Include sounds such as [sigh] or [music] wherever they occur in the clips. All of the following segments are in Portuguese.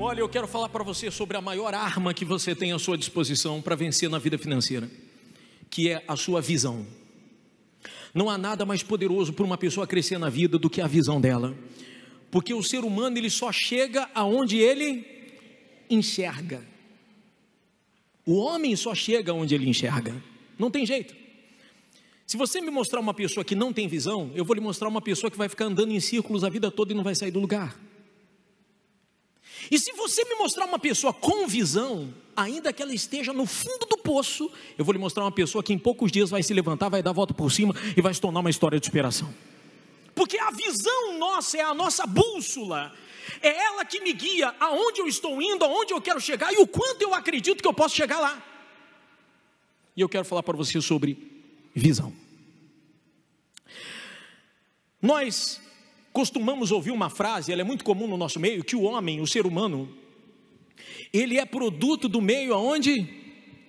Olha, eu quero falar para você sobre a maior arma que você tem à sua disposição para vencer na vida financeira, que é a sua visão. Não há nada mais poderoso para uma pessoa crescer na vida do que a visão dela. Porque o ser humano ele só chega aonde ele enxerga. O homem só chega aonde ele enxerga. Não tem jeito. Se você me mostrar uma pessoa que não tem visão, eu vou lhe mostrar uma pessoa que vai ficar andando em círculos a vida toda e não vai sair do lugar. E se você me mostrar uma pessoa com visão, ainda que ela esteja no fundo do poço, eu vou lhe mostrar uma pessoa que em poucos dias vai se levantar, vai dar a volta por cima e vai se tornar uma história de superação. Porque a visão nossa é a nossa bússola, é ela que me guia aonde eu estou indo, aonde eu quero chegar e o quanto eu acredito que eu posso chegar lá. E eu quero falar para você sobre visão. Nós Costumamos ouvir uma frase, ela é muito comum no nosso meio, que o homem, o ser humano, ele é produto do meio aonde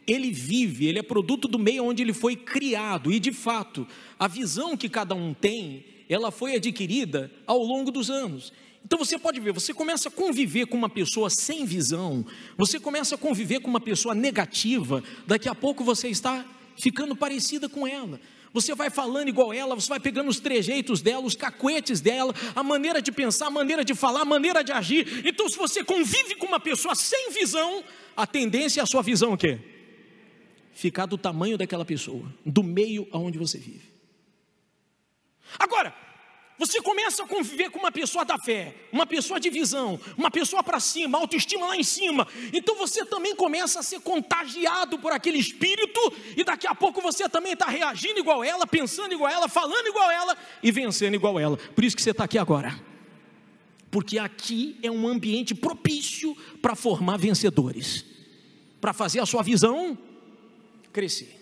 ele vive, ele é produto do meio onde ele foi criado. E de fato, a visão que cada um tem, ela foi adquirida ao longo dos anos. Então você pode ver, você começa a conviver com uma pessoa sem visão, você começa a conviver com uma pessoa negativa, daqui a pouco você está ficando parecida com ela. Você vai falando igual ela, você vai pegando os trejeitos dela, os cacuetes dela, a maneira de pensar, a maneira de falar, a maneira de agir. Então, se você convive com uma pessoa sem visão, a tendência é a sua visão o quê? Ficar do tamanho daquela pessoa, do meio aonde você vive. Agora, você começa a conviver com uma pessoa da fé, uma pessoa de visão, uma pessoa para cima, autoestima lá em cima. Então você também começa a ser contagiado por aquele espírito, e daqui a pouco você também está reagindo igual ela, pensando igual ela, falando igual ela e vencendo igual ela. Por isso que você está aqui agora. Porque aqui é um ambiente propício para formar vencedores, para fazer a sua visão crescer.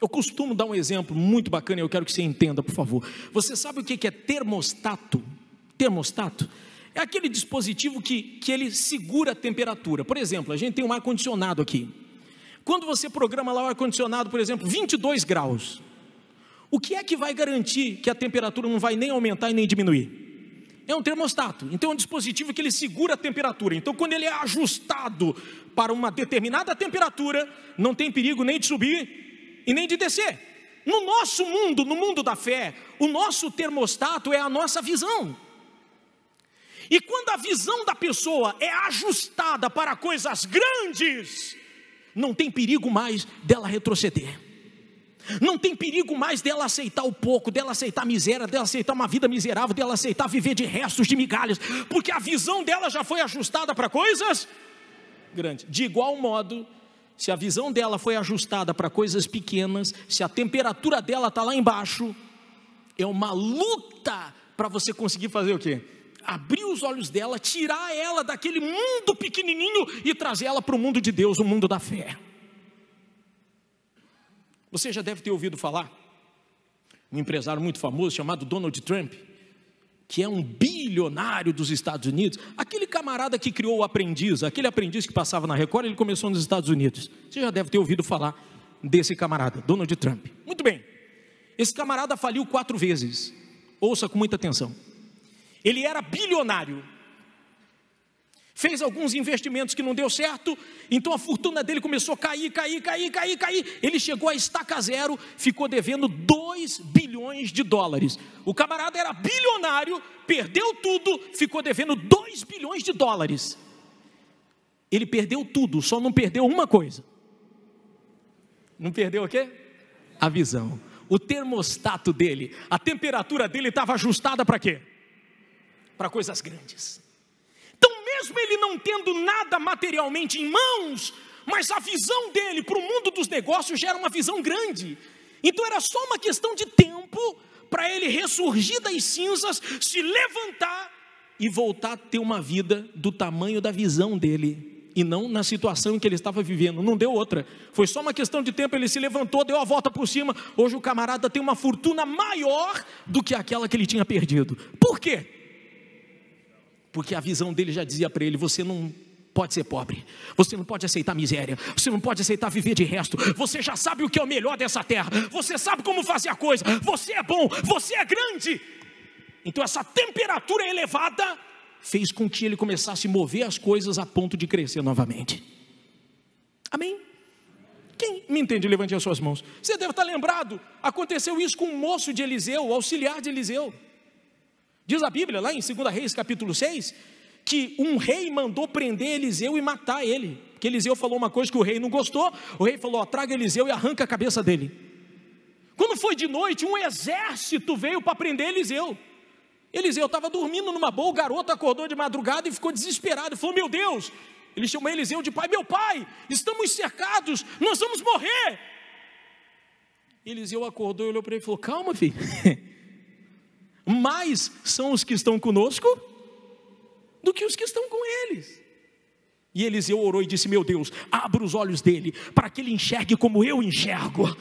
Eu costumo dar um exemplo muito bacana e eu quero que você entenda, por favor. Você sabe o que é termostato? Termostato é aquele dispositivo que, que ele segura a temperatura. Por exemplo, a gente tem um ar-condicionado aqui. Quando você programa lá o ar-condicionado, por exemplo, 22 graus, o que é que vai garantir que a temperatura não vai nem aumentar e nem diminuir? É um termostato. Então, é um dispositivo que ele segura a temperatura. Então, quando ele é ajustado para uma determinada temperatura, não tem perigo nem de subir e nem de descer. No nosso mundo, no mundo da fé, o nosso termostato é a nossa visão. E quando a visão da pessoa é ajustada para coisas grandes, não tem perigo mais dela retroceder. Não tem perigo mais dela aceitar o pouco, dela aceitar a miséria, dela aceitar uma vida miserável, dela aceitar viver de restos de migalhas, porque a visão dela já foi ajustada para coisas grandes. De igual modo, se a visão dela foi ajustada para coisas pequenas, se a temperatura dela está lá embaixo, é uma luta para você conseguir fazer o quê? Abrir os olhos dela, tirar ela daquele mundo pequenininho e trazer ela para o mundo de Deus, o mundo da fé. Você já deve ter ouvido falar, um empresário muito famoso chamado Donald Trump, que é um bilionário dos Estados Unidos, aquele camarada que criou o aprendiz, aquele aprendiz que passava na Record, ele começou nos Estados Unidos. Você já deve ter ouvido falar desse camarada, Donald Trump. Muito bem. Esse camarada faliu quatro vezes. Ouça com muita atenção. Ele era bilionário, Fez alguns investimentos que não deu certo, então a fortuna dele começou a cair, cair, cair, cair, cair. Ele chegou a estaca zero, ficou devendo 2 bilhões de dólares. O camarada era bilionário, perdeu tudo, ficou devendo 2 bilhões de dólares. Ele perdeu tudo, só não perdeu uma coisa. Não perdeu o quê? A visão. O termostato dele, a temperatura dele estava ajustada para quê? Para coisas grandes mesmo ele não tendo nada materialmente em mãos, mas a visão dele para o mundo dos negócios já era uma visão grande. Então era só uma questão de tempo para ele ressurgir das cinzas, se levantar e voltar a ter uma vida do tamanho da visão dele e não na situação em que ele estava vivendo. Não deu outra. Foi só uma questão de tempo. Ele se levantou, deu a volta por cima. Hoje o camarada tem uma fortuna maior do que aquela que ele tinha perdido. Por quê? porque a visão dele já dizia para ele: você não pode ser pobre, você não pode aceitar miséria, você não pode aceitar viver de resto, você já sabe o que é o melhor dessa terra, você sabe como fazer a coisa, você é bom, você é grande. Então, essa temperatura elevada fez com que ele começasse a mover as coisas a ponto de crescer novamente. Amém? Quem me entende, levante as suas mãos. Você deve estar lembrado, aconteceu isso com um moço de Eliseu, o auxiliar de Eliseu. Diz a Bíblia, lá em 2 Reis, capítulo 6, que um rei mandou prender Eliseu e matar ele. Porque Eliseu falou uma coisa que o rei não gostou, o rei falou: ó, traga Eliseu e arranca a cabeça dele. Quando foi de noite, um exército veio para prender Eliseu. Eliseu estava dormindo numa boa, o garoto acordou de madrugada e ficou desesperado. Falou: Meu Deus! Ele chamou Eliseu de pai: Meu pai, estamos cercados, nós vamos morrer. Eliseu acordou e olhou para ele e falou: Calma, filho. [laughs] mais são os que estão conosco do que os que estão com eles. E Eliseu orou e disse: Meu Deus, abra os olhos dele, para que ele enxergue como eu enxergo.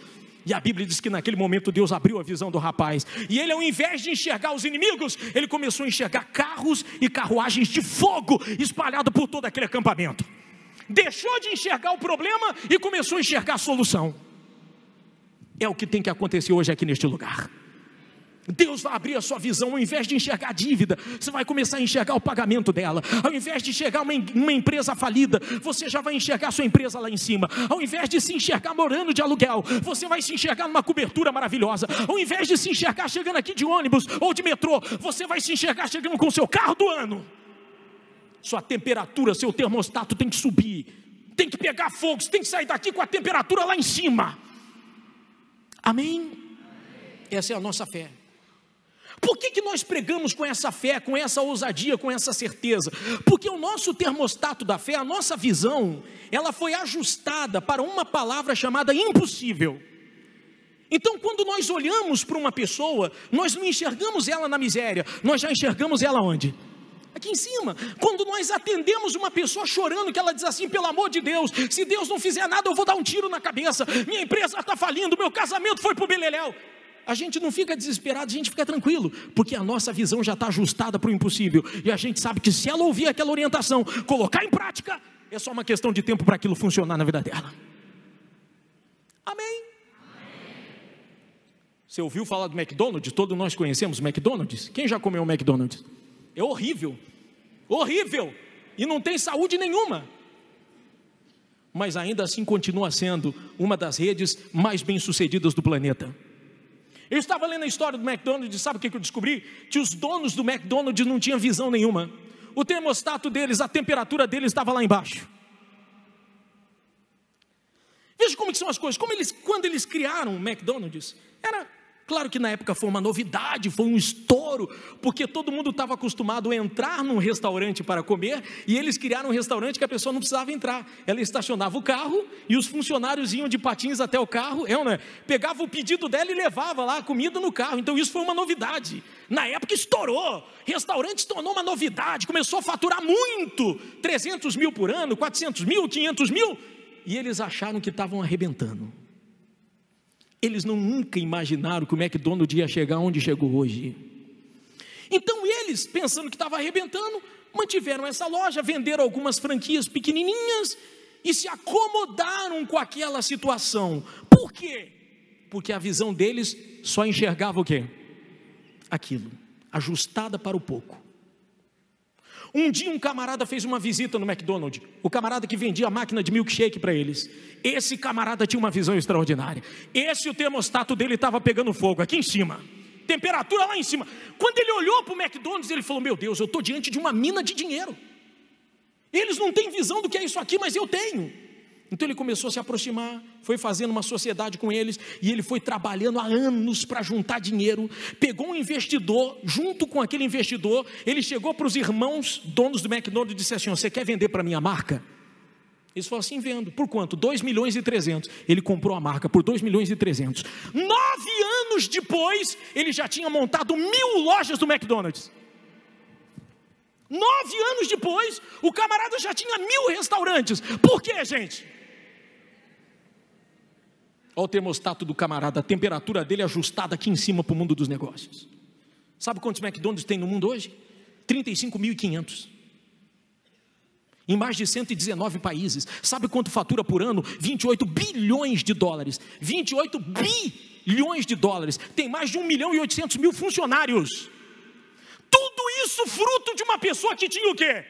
E a Bíblia diz que naquele momento Deus abriu a visão do rapaz. E ele, ao invés de enxergar os inimigos, ele começou a enxergar carros e carruagens de fogo espalhado por todo aquele acampamento. Deixou de enxergar o problema e começou a enxergar a solução. É o que tem que acontecer hoje aqui neste lugar. Deus vai abrir a sua visão, ao invés de enxergar a dívida, você vai começar a enxergar o pagamento dela. Ao invés de enxergar uma, uma empresa falida, você já vai enxergar sua empresa lá em cima. Ao invés de se enxergar morando de aluguel, você vai se enxergar numa cobertura maravilhosa. Ao invés de se enxergar chegando aqui de ônibus ou de metrô, você vai se enxergar chegando com o seu carro do ano. Sua temperatura, seu termostato tem que subir, tem que pegar fogo, você tem que sair daqui com a temperatura lá em cima. Amém? Essa é a nossa fé. Por que, que nós pregamos com essa fé, com essa ousadia, com essa certeza? Porque o nosso termostato da fé, a nossa visão, ela foi ajustada para uma palavra chamada impossível. Então, quando nós olhamos para uma pessoa, nós não enxergamos ela na miséria, nós já enxergamos ela onde? Aqui em cima. Quando nós atendemos uma pessoa chorando, que ela diz assim: pelo amor de Deus, se Deus não fizer nada, eu vou dar um tiro na cabeça, minha empresa está falindo, meu casamento foi para o beleléu a gente não fica desesperado, a gente fica tranquilo, porque a nossa visão já está ajustada para o impossível. E a gente sabe que se ela ouvir aquela orientação, colocar em prática, é só uma questão de tempo para aquilo funcionar na vida dela. Amém? Você ouviu falar do McDonald's? Todos nós conhecemos o McDonald's. Quem já comeu o McDonald's? É horrível. Horrível. E não tem saúde nenhuma mas ainda assim continua sendo uma das redes mais bem-sucedidas do planeta. Eu estava lendo a história do McDonald's, sabe o que eu descobri? Que os donos do McDonald's não tinham visão nenhuma. O termostato deles, a temperatura deles estava lá embaixo. Veja como são as coisas. Como eles, quando eles criaram o McDonald's, era Claro que na época foi uma novidade, foi um estouro, porque todo mundo estava acostumado a entrar num restaurante para comer e eles criaram um restaurante que a pessoa não precisava entrar. Ela estacionava o carro e os funcionários iam de patins até o carro, eu, é né? pegava o pedido dela e levava lá a comida no carro. Então isso foi uma novidade. Na época estourou, restaurante se tornou uma novidade, começou a faturar muito 300 mil por ano, 400 mil, 500 mil e eles acharam que estavam arrebentando. Eles não nunca imaginaram como é que o dono ia chegar onde chegou hoje. Então eles, pensando que estava arrebentando, mantiveram essa loja, venderam algumas franquias pequenininhas e se acomodaram com aquela situação. Por quê? Porque a visão deles só enxergava o quê? Aquilo, ajustada para o pouco. Um dia um camarada fez uma visita no McDonald's, o camarada que vendia a máquina de milkshake para eles. Esse camarada tinha uma visão extraordinária. Esse o termostato dele estava pegando fogo aqui em cima. Temperatura lá em cima. Quando ele olhou para o McDonald's, ele falou: Meu Deus, eu estou diante de uma mina de dinheiro. Eles não têm visão do que é isso aqui, mas eu tenho. Então ele começou a se aproximar, foi fazendo uma sociedade com eles e ele foi trabalhando há anos para juntar dinheiro. Pegou um investidor, junto com aquele investidor, ele chegou para os irmãos donos do McDonald's e disse assim: Você quer vender para minha marca? Eles falaram assim: vendo. Por quanto? 2 milhões e 300. Ele comprou a marca por 2 milhões e 300. Nove anos depois, ele já tinha montado mil lojas do McDonald's. Nove anos depois, o camarada já tinha mil restaurantes. Por quê, gente? Olha o termostato do camarada, a temperatura dele é ajustada aqui em cima para o mundo dos negócios. Sabe quantos McDonald's tem no mundo hoje? 35.500. Em mais de 119 países. Sabe quanto fatura por ano? 28 bilhões de dólares. 28 bilhões de dólares. Tem mais de 1 milhão e 800 mil funcionários. Tudo isso fruto de uma pessoa que tinha o quê?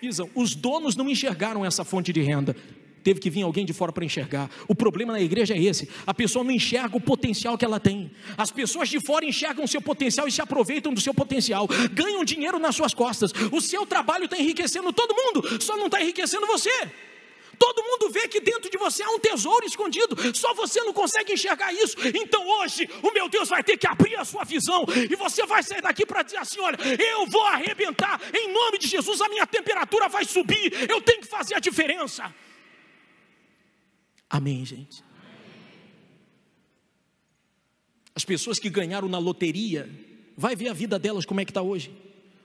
Visão. Os donos não enxergaram essa fonte de renda teve que vir alguém de fora para enxergar. O problema na igreja é esse: a pessoa não enxerga o potencial que ela tem. As pessoas de fora enxergam o seu potencial e se aproveitam do seu potencial, ganham dinheiro nas suas costas. O seu trabalho está enriquecendo todo mundo, só não está enriquecendo você. Todo mundo vê que dentro de você há um tesouro escondido, só você não consegue enxergar isso. Então hoje, o meu Deus vai ter que abrir a sua visão e você vai sair daqui para dizer assim: olha, eu vou arrebentar, em nome de Jesus, a minha temperatura vai subir, eu tenho que fazer a diferença. Amém, gente? As pessoas que ganharam na loteria, vai ver a vida delas como é que está hoje.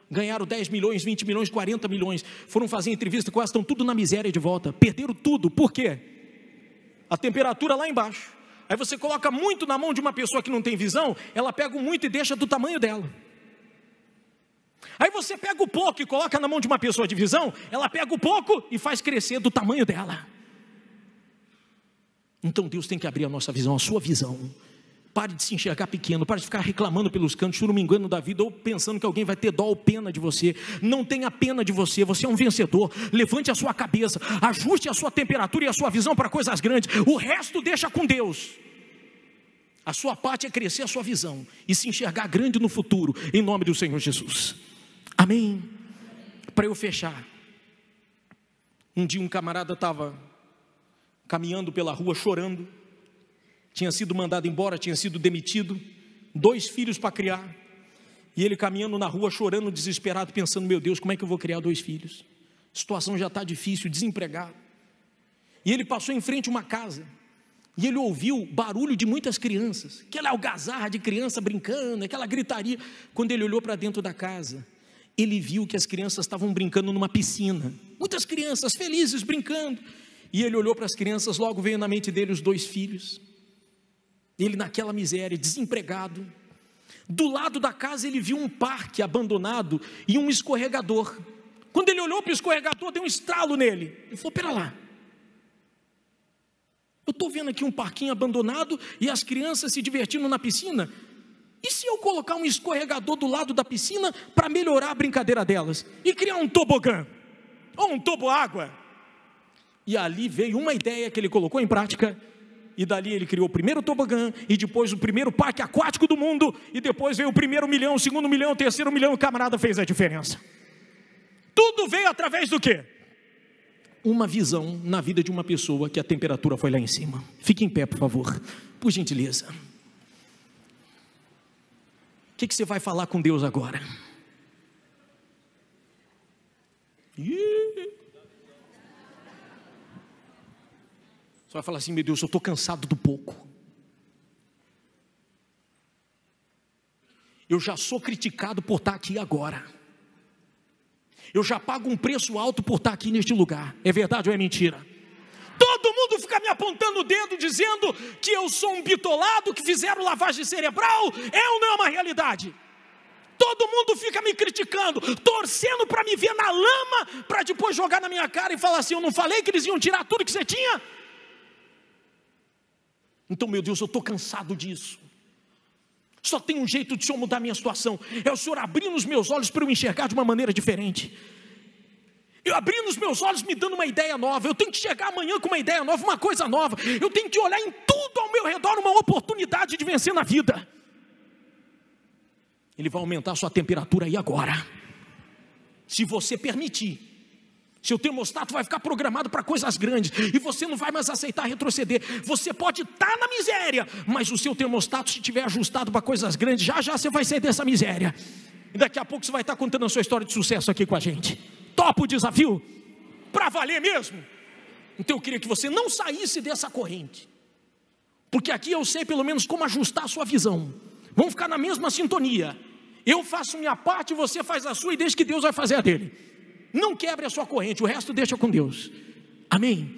Ganharam 10 milhões, 20 milhões, 40 milhões, foram fazer entrevista, quase estão tudo na miséria de volta, perderam tudo, por quê? A temperatura lá embaixo. Aí você coloca muito na mão de uma pessoa que não tem visão, ela pega muito e deixa do tamanho dela. Aí você pega o pouco e coloca na mão de uma pessoa de visão, ela pega o pouco e faz crescer do tamanho dela. Então Deus tem que abrir a nossa visão, a sua visão. Pare de se enxergar pequeno, pare de ficar reclamando pelos cantos, churumingando da vida, ou pensando que alguém vai ter dó ou pena de você. Não tenha pena de você, você é um vencedor. Levante a sua cabeça, ajuste a sua temperatura e a sua visão para coisas grandes. O resto deixa com Deus. A sua parte é crescer a sua visão e se enxergar grande no futuro, em nome do Senhor Jesus. Amém. Para eu fechar, um dia um camarada estava caminhando pela rua chorando. Tinha sido mandado embora, tinha sido demitido, dois filhos para criar. E ele caminhando na rua chorando, desesperado, pensando: meu Deus, como é que eu vou criar dois filhos? A situação já está difícil, desempregado. E ele passou em frente a uma casa. E ele ouviu barulho de muitas crianças, aquela algazarra de criança brincando, aquela gritaria. Quando ele olhou para dentro da casa, ele viu que as crianças estavam brincando numa piscina. Muitas crianças felizes brincando. E ele olhou para as crianças, logo veio na mente dele os dois filhos. Ele naquela miséria, desempregado. Do lado da casa ele viu um parque abandonado e um escorregador. Quando ele olhou para o escorregador, deu um estralo nele. Ele falou: pera lá. Eu estou vendo aqui um parquinho abandonado e as crianças se divertindo na piscina. E se eu colocar um escorregador do lado da piscina para melhorar a brincadeira delas? E criar um tobogã? Ou um água? e ali veio uma ideia que ele colocou em prática. E dali ele criou o primeiro tobogã, e depois o primeiro parque aquático do mundo, e depois veio o primeiro milhão, o segundo milhão, o terceiro milhão, o camarada fez a diferença. Tudo veio através do quê? Uma visão na vida de uma pessoa que a temperatura foi lá em cima. Fique em pé, por favor, por gentileza. O que, que você vai falar com Deus agora? Ih! Você vai falar assim: meu Deus, eu estou cansado do pouco. Eu já sou criticado por estar aqui agora. Eu já pago um preço alto por estar aqui neste lugar. É verdade ou é mentira? Todo mundo fica me apontando o dedo dizendo que eu sou um bitolado, que fizeram lavagem cerebral. É ou não é uma realidade? Todo mundo fica me criticando, torcendo para me ver na lama, para depois jogar na minha cara e falar assim: eu não falei que eles iam tirar tudo que você tinha? Então, meu Deus, eu estou cansado disso. Só tem um jeito de o Senhor mudar a minha situação. É o Senhor abrindo os meus olhos para eu enxergar de uma maneira diferente. Eu abrindo os meus olhos, me dando uma ideia nova. Eu tenho que chegar amanhã com uma ideia nova, uma coisa nova. Eu tenho que olhar em tudo ao meu redor uma oportunidade de vencer na vida. Ele vai aumentar a sua temperatura aí agora. Se você permitir, seu termostato vai ficar programado para coisas grandes e você não vai mais aceitar retroceder. Você pode estar tá na miséria, mas o seu termostato, se tiver ajustado para coisas grandes, já já você vai sair dessa miséria. E daqui a pouco você vai estar tá contando a sua história de sucesso aqui com a gente. Topa o desafio? Para valer mesmo? Então eu queria que você não saísse dessa corrente, porque aqui eu sei pelo menos como ajustar a sua visão. Vamos ficar na mesma sintonia. Eu faço minha parte, você faz a sua, e desde que Deus vai fazer a dele. Não quebre a sua corrente, o resto deixa com Deus. Amém?